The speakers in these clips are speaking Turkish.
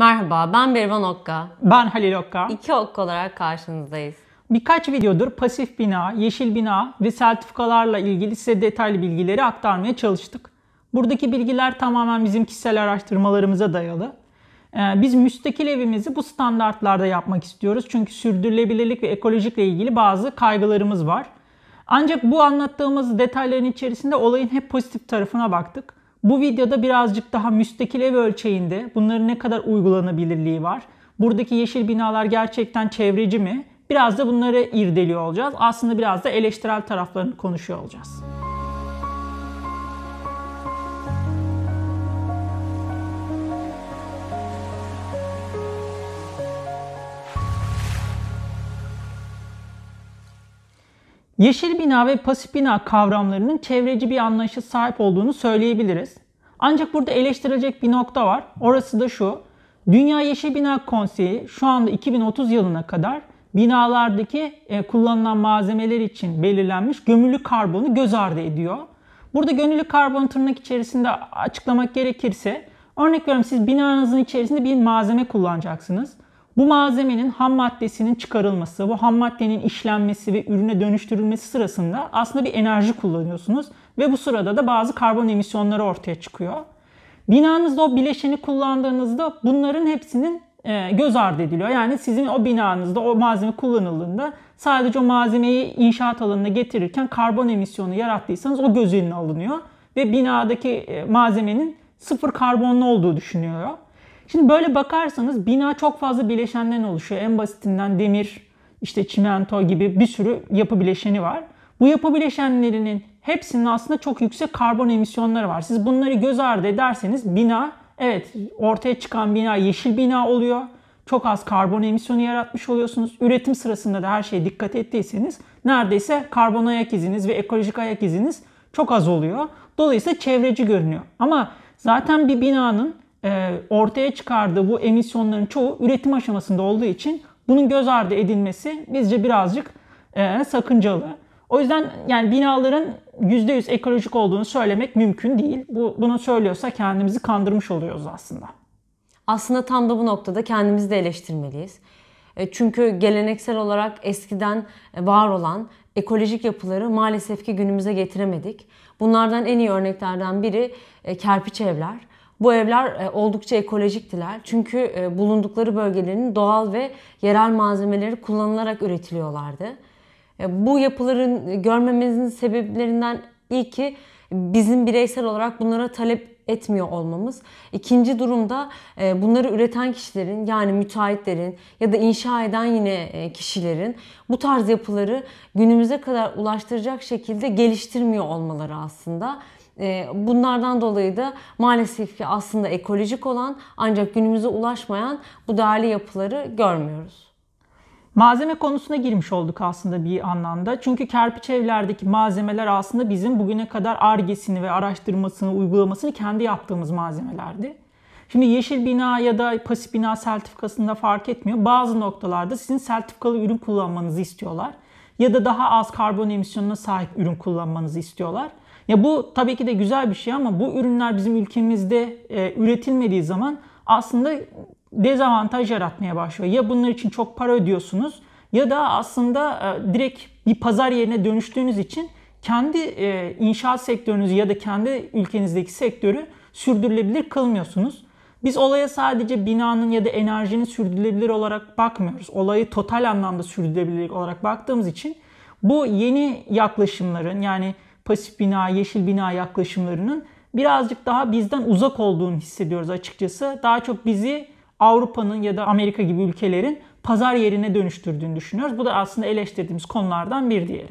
Merhaba, ben Berivan Okka. Ben Halil Okka. İki Okka olarak karşınızdayız. Birkaç videodur pasif bina, yeşil bina ve sertifikalarla ilgili size detaylı bilgileri aktarmaya çalıştık. Buradaki bilgiler tamamen bizim kişisel araştırmalarımıza dayalı. Ee, biz müstakil evimizi bu standartlarda yapmak istiyoruz. Çünkü sürdürülebilirlik ve ekolojikle ilgili bazı kaygılarımız var. Ancak bu anlattığımız detayların içerisinde olayın hep pozitif tarafına baktık. Bu videoda birazcık daha müstakil ev ölçeğinde bunların ne kadar uygulanabilirliği var? Buradaki yeşil binalar gerçekten çevreci mi? Biraz da bunları irdeliyor olacağız. Aslında biraz da eleştirel taraflarını konuşuyor olacağız. Yeşil bina ve pasif bina kavramlarının çevreci bir anlayışa sahip olduğunu söyleyebiliriz. Ancak burada eleştirilecek bir nokta var. Orası da şu. Dünya Yeşil Bina Konseyi şu anda 2030 yılına kadar binalardaki e, kullanılan malzemeler için belirlenmiş gömülü karbonu göz ardı ediyor. Burada gömülü karbon tırnak içerisinde açıklamak gerekirse örnek veriyorum siz binanızın içerisinde bir malzeme kullanacaksınız. Bu malzemenin ham maddesinin çıkarılması, bu ham maddenin işlenmesi ve ürüne dönüştürülmesi sırasında aslında bir enerji kullanıyorsunuz ve bu sırada da bazı karbon emisyonları ortaya çıkıyor. Binanızda o bileşeni kullandığınızda bunların hepsinin e, göz ardı ediliyor. Yani sizin o binanızda o malzeme kullanıldığında sadece o malzemeyi inşaat alanına getirirken karbon emisyonu yarattıysanız o göz önüne alınıyor ve binadaki e, malzemenin sıfır karbonlu olduğu düşünülüyor. Şimdi böyle bakarsanız bina çok fazla bileşenden oluşuyor. En basitinden demir, işte çimento gibi bir sürü yapı bileşeni var. Bu yapı bileşenlerinin hepsinin aslında çok yüksek karbon emisyonları var. Siz bunları göz ardı ederseniz bina evet ortaya çıkan bina yeşil bina oluyor. Çok az karbon emisyonu yaratmış oluyorsunuz. Üretim sırasında da her şeye dikkat ettiyseniz neredeyse karbon ayak iziniz ve ekolojik ayak iziniz çok az oluyor. Dolayısıyla çevreci görünüyor. Ama zaten bir binanın e, ortaya çıkardığı bu emisyonların çoğu üretim aşamasında olduğu için bunun göz ardı edilmesi bizce birazcık e, sakıncalı. O yüzden yani binaların %100 ekolojik olduğunu söylemek mümkün değil. Bu, bunu söylüyorsa kendimizi kandırmış oluyoruz aslında. Aslında tam da bu noktada kendimizi de eleştirmeliyiz. E, çünkü geleneksel olarak eskiden var olan ekolojik yapıları maalesef ki günümüze getiremedik. Bunlardan en iyi örneklerden biri kerpiç evler. Bu evler e, oldukça ekolojiktiler. Çünkü e, bulundukları bölgelerin doğal ve yerel malzemeleri kullanılarak üretiliyorlardı. E, bu yapıların görmemizin sebeplerinden ilki bizim bireysel olarak bunlara talep etmiyor olmamız. İkinci durumda bunları üreten kişilerin yani müteahhitlerin ya da inşa eden yine kişilerin bu tarz yapıları günümüze kadar ulaştıracak şekilde geliştirmiyor olmaları aslında. Ee, bunlardan dolayı da maalesef ki aslında ekolojik olan ancak günümüze ulaşmayan bu değerli yapıları görmüyoruz. Malzeme konusuna girmiş olduk aslında bir anlamda. Çünkü kerpiç evlerdeki malzemeler aslında bizim bugüne kadar argesini ve araştırmasını, uygulamasını kendi yaptığımız malzemelerdi. Şimdi yeşil bina ya da pasif bina sertifikasında fark etmiyor. Bazı noktalarda sizin sertifikalı ürün kullanmanızı istiyorlar. Ya da daha az karbon emisyonuna sahip ürün kullanmanızı istiyorlar. Ya bu tabii ki de güzel bir şey ama bu ürünler bizim ülkemizde e, üretilmediği zaman aslında dezavantaj yaratmaya başlıyor. Ya bunlar için çok para ödüyorsunuz ya da aslında e, direkt bir pazar yerine dönüştüğünüz için kendi e, inşaat sektörünüzü ya da kendi ülkenizdeki sektörü sürdürülebilir kılmıyorsunuz. Biz olaya sadece binanın ya da enerjinin sürdürülebilir olarak bakmıyoruz. Olayı total anlamda sürdürülebilir olarak baktığımız için bu yeni yaklaşımların yani pasif bina, yeşil bina yaklaşımlarının birazcık daha bizden uzak olduğunu hissediyoruz açıkçası. Daha çok bizi Avrupa'nın ya da Amerika gibi ülkelerin pazar yerine dönüştürdüğünü düşünüyoruz. Bu da aslında eleştirdiğimiz konulardan bir diğeri.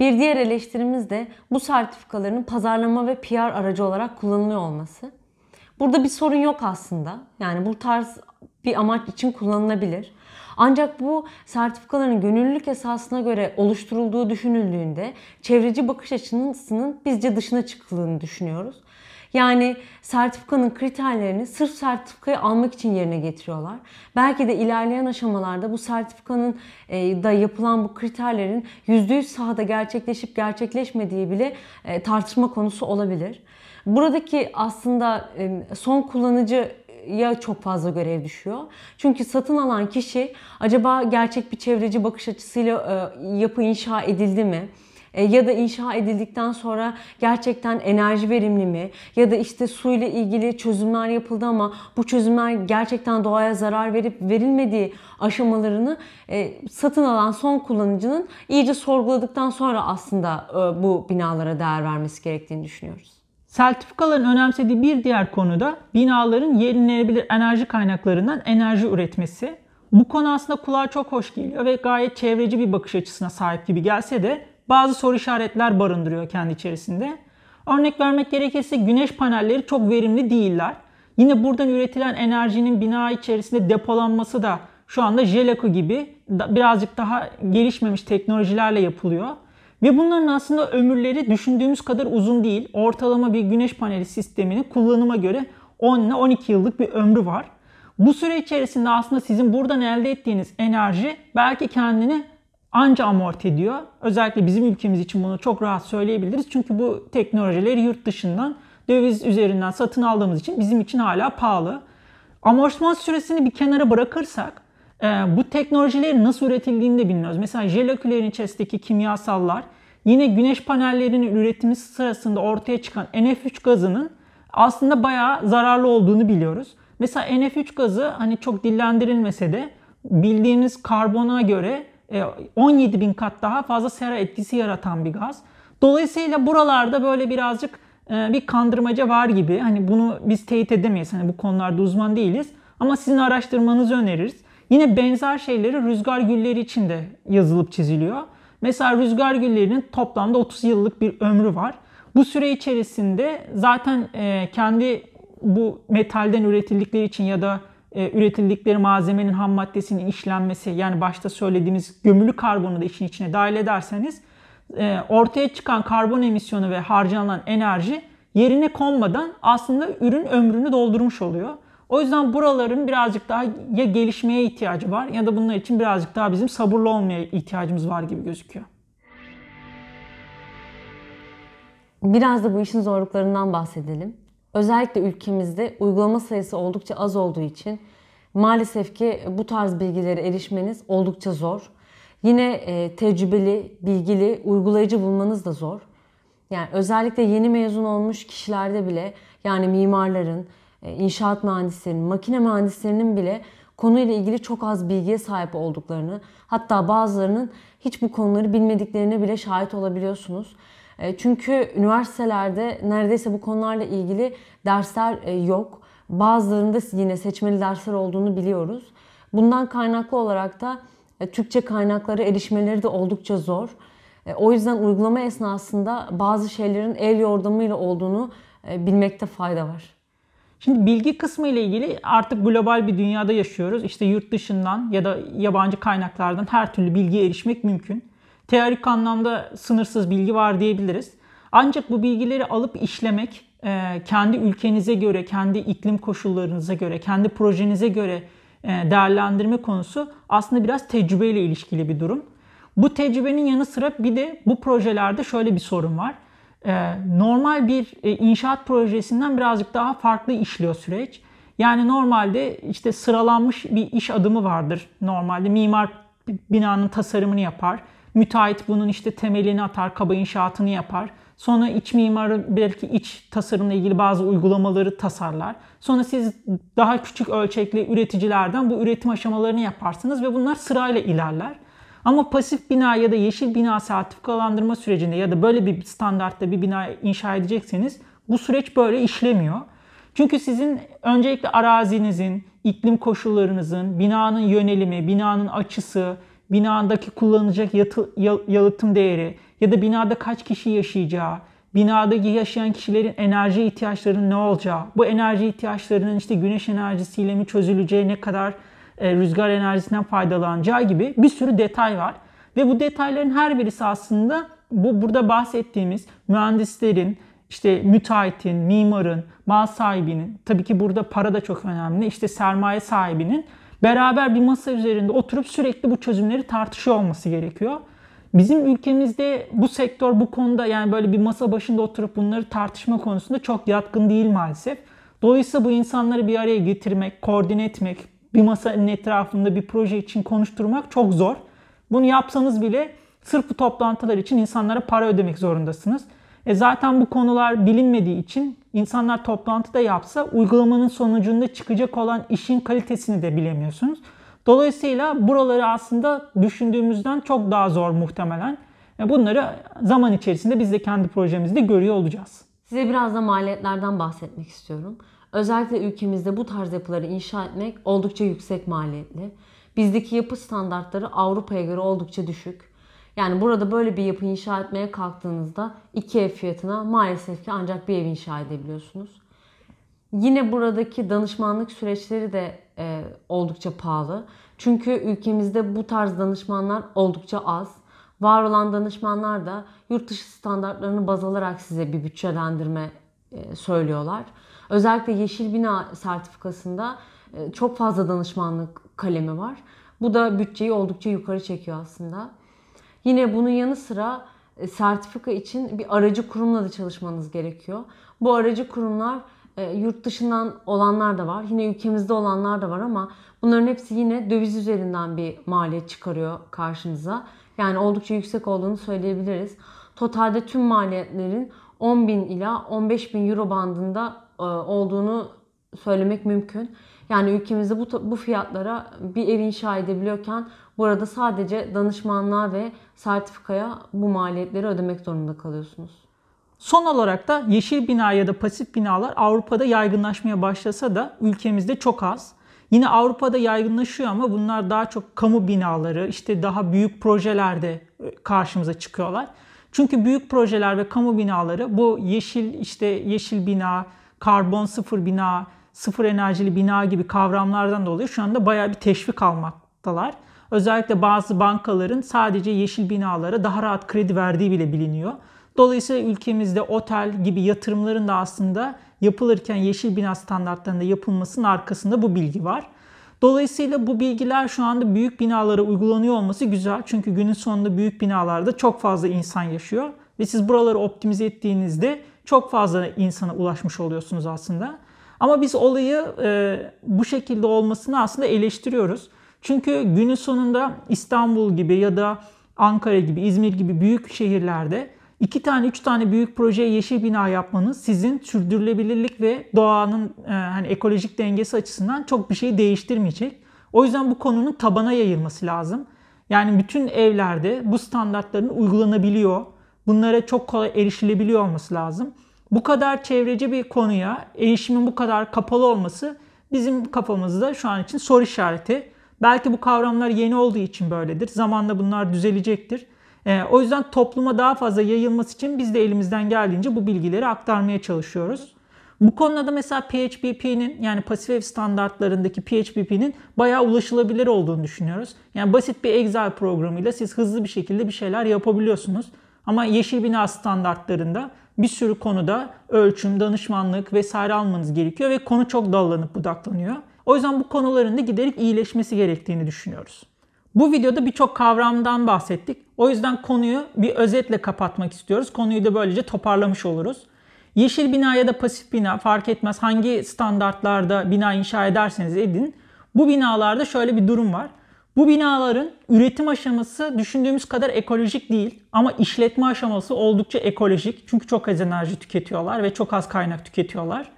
Bir diğer eleştirimiz de bu sertifikaların pazarlama ve PR aracı olarak kullanılıyor olması. Burada bir sorun yok aslında. Yani bu tarz bir amaç için kullanılabilir. Ancak bu sertifikaların gönüllülük esasına göre oluşturulduğu düşünüldüğünde çevreci bakış açısının bizce dışına çıkıldığını düşünüyoruz. Yani sertifikanın kriterlerini sırf sertifikayı almak için yerine getiriyorlar. Belki de ilerleyen aşamalarda bu sertifikanın e, da yapılan bu kriterlerin %100 sahada gerçekleşip gerçekleşmediği bile e, tartışma konusu olabilir. Buradaki aslında e, son kullanıcı ya çok fazla görev düşüyor. Çünkü satın alan kişi acaba gerçek bir çevreci bakış açısıyla e, yapı inşa edildi mi? E, ya da inşa edildikten sonra gerçekten enerji verimli mi ya da işte su ile ilgili çözümler yapıldı ama bu çözümler gerçekten doğaya zarar verip verilmediği aşamalarını e, satın alan son kullanıcının iyice sorguladıktan sonra aslında bu binalara değer vermesi gerektiğini düşünüyoruz. Sertifikaların önemsediği bir diğer konu da binaların yenilenebilir enerji kaynaklarından enerji üretmesi. Bu konu aslında kulağa çok hoş geliyor ve gayet çevreci bir bakış açısına sahip gibi gelse de bazı soru işaretler barındırıyor kendi içerisinde. Örnek vermek gerekirse güneş panelleri çok verimli değiller. Yine buradan üretilen enerjinin bina içerisinde depolanması da şu anda Jeleco gibi birazcık daha gelişmemiş teknolojilerle yapılıyor. Ve bunların aslında ömürleri düşündüğümüz kadar uzun değil. Ortalama bir güneş paneli sisteminin kullanıma göre 10 ile 12 yıllık bir ömrü var. Bu süre içerisinde aslında sizin buradan elde ettiğiniz enerji belki kendini anca amorti ediyor. Özellikle bizim ülkemiz için bunu çok rahat söyleyebiliriz. Çünkü bu teknolojileri yurt dışından döviz üzerinden satın aldığımız için bizim için hala pahalı. Amortisman süresini bir kenara bırakırsak ee, bu teknolojilerin nasıl üretildiğini de bilmiyoruz. Mesela jelekülerin içerisindeki kimyasallar yine güneş panellerinin üretimi sırasında ortaya çıkan NF3 gazının aslında bayağı zararlı olduğunu biliyoruz. Mesela NF3 gazı hani çok dillendirilmese de bildiğimiz karbona göre 17 e, bin kat daha fazla sera etkisi yaratan bir gaz. Dolayısıyla buralarda böyle birazcık e, bir kandırmaca var gibi. Hani bunu biz teyit edemeyiz. Hani bu konularda uzman değiliz. Ama sizin araştırmanızı öneririz. Yine benzer şeyleri rüzgar gülleri için de yazılıp çiziliyor. Mesela rüzgar güllerinin toplamda 30 yıllık bir ömrü var. Bu süre içerisinde zaten e, kendi bu metalden üretildikleri için ya da e, üretildikleri malzemenin ham maddesinin işlenmesi yani başta söylediğimiz gömülü karbonu da işin içine dahil ederseniz e, ortaya çıkan karbon emisyonu ve harcanan enerji yerine konmadan aslında ürün ömrünü doldurmuş oluyor. O yüzden buraların birazcık daha ya gelişmeye ihtiyacı var ya da bunlar için birazcık daha bizim sabırlı olmaya ihtiyacımız var gibi gözüküyor. Biraz da bu işin zorluklarından bahsedelim. Özellikle ülkemizde uygulama sayısı oldukça az olduğu için maalesef ki bu tarz bilgilere erişmeniz oldukça zor. Yine e, tecrübeli, bilgili, uygulayıcı bulmanız da zor. Yani özellikle yeni mezun olmuş kişilerde bile yani mimarların, e, inşaat mühendislerinin, makine mühendislerinin bile konuyla ilgili çok az bilgiye sahip olduklarını, hatta bazılarının hiç bu konuları bilmediklerine bile şahit olabiliyorsunuz. E, çünkü üniversitelerde neredeyse bu konularla ilgili dersler e, yok. Bazılarında yine seçmeli dersler olduğunu biliyoruz. Bundan kaynaklı olarak da Türkçe kaynaklara erişmeleri de oldukça zor. O yüzden uygulama esnasında bazı şeylerin el yordamıyla olduğunu bilmekte fayda var. Şimdi bilgi kısmı ile ilgili artık global bir dünyada yaşıyoruz. İşte yurt dışından ya da yabancı kaynaklardan her türlü bilgiye erişmek mümkün. Teorik anlamda sınırsız bilgi var diyebiliriz. Ancak bu bilgileri alıp işlemek e, kendi ülkenize göre, kendi iklim koşullarınıza göre, kendi projenize göre e, değerlendirme konusu aslında biraz tecrübeyle ilişkili bir durum. Bu tecrübenin yanı sıra bir de bu projelerde şöyle bir sorun var. Ee, normal bir e, inşaat projesinden birazcık daha farklı işliyor süreç. Yani normalde işte sıralanmış bir iş adımı vardır. Normalde mimar binanın tasarımını yapar. Müteahhit bunun işte temelini atar, kaba inşaatını yapar. Sonra iç mimarı belki iç tasarımla ilgili bazı uygulamaları tasarlar. Sonra siz daha küçük ölçekli üreticilerden bu üretim aşamalarını yaparsınız ve bunlar sırayla ilerler. Ama pasif bina ya da yeşil bina sertifikalandırma sürecinde ya da böyle bir standartta bir bina inşa edecekseniz bu süreç böyle işlemiyor. Çünkü sizin öncelikle arazinizin, iklim koşullarınızın, binanın yönelimi, binanın açısı, binadaki kullanılacak yatı, yalıtım değeri ya da binada kaç kişi yaşayacağı, binadaki yaşayan kişilerin enerji ihtiyaçlarının ne olacağı, bu enerji ihtiyaçlarının işte güneş enerjisiyle mi çözüleceği ne kadar e, rüzgar enerjisinden faydalanacağı gibi bir sürü detay var. Ve bu detayların her birisi aslında bu burada bahsettiğimiz mühendislerin, işte müteahhitin, mimarın, mal sahibinin, tabii ki burada para da çok önemli, işte sermaye sahibinin beraber bir masa üzerinde oturup sürekli bu çözümleri tartışıyor olması gerekiyor. Bizim ülkemizde bu sektör bu konuda yani böyle bir masa başında oturup bunları tartışma konusunda çok yatkın değil maalesef. Dolayısıyla bu insanları bir araya getirmek, koordine etmek, bir masanın etrafında bir proje için konuşturmak çok zor. Bunu yapsanız bile sırf bu toplantılar için insanlara para ödemek zorundasınız. E zaten bu konular bilinmediği için insanlar toplantıda yapsa uygulamanın sonucunda çıkacak olan işin kalitesini de bilemiyorsunuz. Dolayısıyla buraları aslında düşündüğümüzden çok daha zor muhtemelen. E bunları zaman içerisinde biz de kendi projemizde görüyor olacağız. Size biraz da maliyetlerden bahsetmek istiyorum. Özellikle ülkemizde bu tarz yapıları inşa etmek oldukça yüksek maliyetli. Bizdeki yapı standartları Avrupa'ya göre oldukça düşük. Yani burada böyle bir yapı inşa etmeye kalktığınızda iki ev fiyatına maalesef ki ancak bir ev inşa edebiliyorsunuz. Yine buradaki danışmanlık süreçleri de e, oldukça pahalı. Çünkü ülkemizde bu tarz danışmanlar oldukça az. Var olan danışmanlar da yurt dışı standartlarını baz alarak size bir bütçelendirme e, söylüyorlar. Özellikle yeşil bina sertifikasında e, çok fazla danışmanlık kalemi var. Bu da bütçeyi oldukça yukarı çekiyor aslında. Yine bunun yanı sıra e, sertifika için bir aracı kurumla da çalışmanız gerekiyor. Bu aracı kurumlar e, yurt dışından olanlar da var. Yine ülkemizde olanlar da var ama bunların hepsi yine döviz üzerinden bir maliyet çıkarıyor karşınıza. Yani oldukça yüksek olduğunu söyleyebiliriz. Totalde tüm maliyetlerin 10.000 ila 15.000 euro bandında e, olduğunu söylemek mümkün. Yani ülkemizde bu, bu fiyatlara bir ev inşa edebiliyorken burada sadece danışmanlığa ve sertifikaya bu maliyetleri ödemek zorunda kalıyorsunuz. Son olarak da yeşil bina ya da pasif binalar Avrupa'da yaygınlaşmaya başlasa da ülkemizde çok az. Yine Avrupa'da yaygınlaşıyor ama bunlar daha çok kamu binaları, işte daha büyük projelerde e, karşımıza çıkıyorlar. Çünkü büyük projeler ve kamu binaları bu yeşil işte yeşil bina, karbon sıfır bina, sıfır enerjili bina gibi kavramlardan dolayı şu anda bayağı bir teşvik almaktalar. Özellikle bazı bankaların sadece yeşil binalara daha rahat kredi verdiği bile biliniyor. Dolayısıyla ülkemizde otel gibi yatırımların da aslında yapılırken yeşil bina standartlarında yapılmasının arkasında bu bilgi var. Dolayısıyla bu bilgiler şu anda büyük binalara uygulanıyor olması güzel. Çünkü günün sonunda büyük binalarda çok fazla insan yaşıyor. Ve siz buraları optimize ettiğinizde çok fazla insana ulaşmış oluyorsunuz aslında. Ama biz olayı e, bu şekilde olmasını aslında eleştiriyoruz. Çünkü günün sonunda İstanbul gibi ya da Ankara gibi, İzmir gibi büyük şehirlerde iki tane, üç tane büyük projeye yeşil bina yapmanız sizin sürdürülebilirlik ve doğanın e, hani ekolojik dengesi açısından çok bir şey değiştirmeyecek. O yüzden bu konunun tabana yayılması lazım. Yani bütün evlerde bu standartların uygulanabiliyor, bunlara çok kolay erişilebiliyor olması lazım. Bu kadar çevreci bir konuya erişimin bu kadar kapalı olması bizim kafamızda şu an için soru işareti. Belki bu kavramlar yeni olduğu için böyledir. Zamanla bunlar düzelecektir. Ee, o yüzden topluma daha fazla yayılması için biz de elimizden geldiğince bu bilgileri aktarmaya çalışıyoruz. Bu konuda da mesela PHPP'nin yani pasif ev standartlarındaki PHPP'nin bayağı ulaşılabilir olduğunu düşünüyoruz. Yani basit bir Excel programıyla siz hızlı bir şekilde bir şeyler yapabiliyorsunuz. Ama yeşil bina standartlarında bir sürü konuda ölçüm, danışmanlık vesaire almanız gerekiyor ve konu çok dallanıp budaklanıyor. O yüzden bu konuların da giderek iyileşmesi gerektiğini düşünüyoruz. Bu videoda birçok kavramdan bahsettik o yüzden konuyu bir özetle kapatmak istiyoruz. Konuyu da böylece toparlamış oluruz. Yeşil bina ya da pasif bina fark etmez hangi standartlarda bina inşa ederseniz edin. Bu binalarda şöyle bir durum var. Bu binaların üretim aşaması düşündüğümüz kadar ekolojik değil ama işletme aşaması oldukça ekolojik. Çünkü çok az enerji tüketiyorlar ve çok az kaynak tüketiyorlar.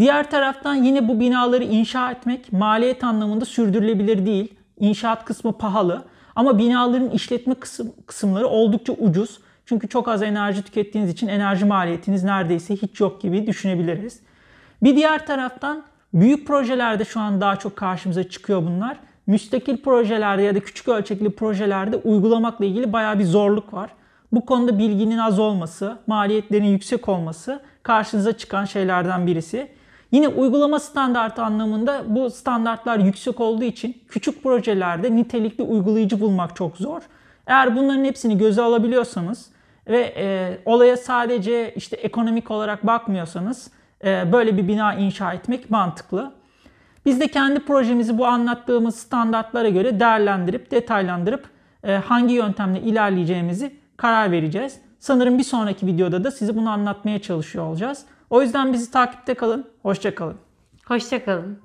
Diğer taraftan yine bu binaları inşa etmek maliyet anlamında sürdürülebilir değil. İnşaat kısmı pahalı. Ama binaların işletme kısım, kısımları oldukça ucuz. Çünkü çok az enerji tükettiğiniz için enerji maliyetiniz neredeyse hiç yok gibi düşünebiliriz. Bir diğer taraftan büyük projelerde şu an daha çok karşımıza çıkıyor bunlar. Müstakil projelerde ya da küçük ölçekli projelerde uygulamakla ilgili baya bir zorluk var. Bu konuda bilginin az olması, maliyetlerin yüksek olması karşınıza çıkan şeylerden birisi. Yine uygulama standartı anlamında bu standartlar yüksek olduğu için küçük projelerde nitelikli uygulayıcı bulmak çok zor. Eğer bunların hepsini göze alabiliyorsanız ve e, olaya sadece işte ekonomik olarak bakmıyorsanız e, böyle bir bina inşa etmek mantıklı. Biz de kendi projemizi bu anlattığımız standartlara göre değerlendirip, detaylandırıp e, hangi yöntemle ilerleyeceğimizi karar vereceğiz. Sanırım bir sonraki videoda da size bunu anlatmaya çalışıyor olacağız. O yüzden bizi takipte kalın. Hoşçakalın. Hoşçakalın.